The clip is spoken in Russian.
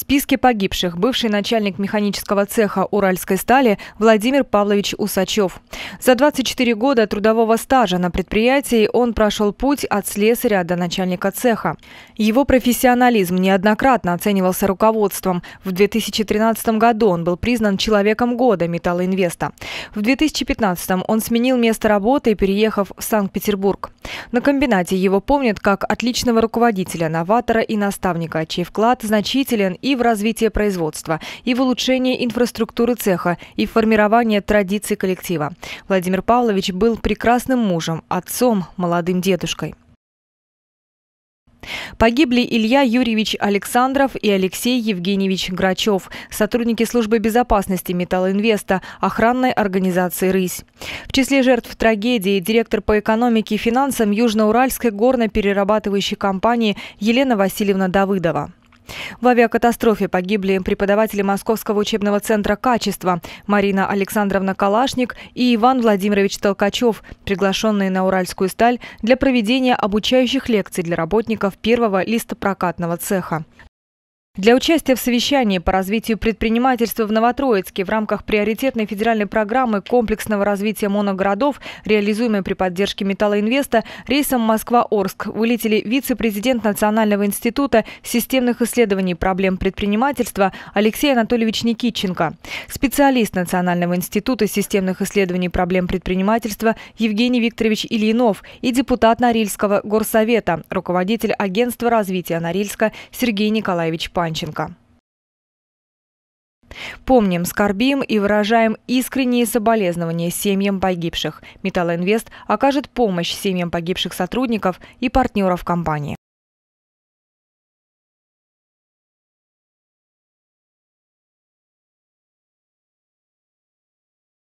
списке погибших бывший начальник механического цеха «Уральской стали» Владимир Павлович Усачев. За 24 года трудового стажа на предприятии он прошел путь от слесаря до начальника цеха. Его профессионализм неоднократно оценивался руководством. В 2013 году он был признан «Человеком года» «Металлоинвеста». В 2015 он сменил место работы, переехав в Санкт-Петербург. На комбинате его помнят как отличного руководителя, новатора и наставника, чей вклад значителен и и в развитие производства, и в улучшение инфраструктуры цеха, и в формирование традиций коллектива. Владимир Павлович был прекрасным мужем, отцом, молодым дедушкой. Погибли Илья Юрьевич Александров и Алексей Евгеньевич Грачев, сотрудники службы безопасности МеталлИнвеста, охранной организации «Рысь». В числе жертв трагедии директор по экономике и финансам Южноуральской горно-перерабатывающей компании Елена Васильевна Давыдова. В авиакатастрофе погибли преподаватели Московского учебного центра качества Марина Александровна Калашник и Иван Владимирович Толкачев, приглашенные на «Уральскую сталь» для проведения обучающих лекций для работников первого листопрокатного цеха. Для участия в совещании по развитию предпринимательства в Новотроицке в рамках приоритетной федеральной программы комплексного развития моногородов, реализуемой при поддержке Металлоинвеста, рейсом Москва-Орск вылетели вице-президент Национального института системных исследований проблем предпринимательства Алексей Анатольевич Никитченко, специалист Национального института системных исследований проблем предпринимательства Евгений Викторович Ильинов и депутат Норильского горсовета, руководитель агентства развития Норильска Сергей Николаевич Павлов. Панченко. Помним, скорбим и выражаем искренние соболезнования семьям погибших. «Металлоинвест» окажет помощь семьям погибших сотрудников и партнеров компании.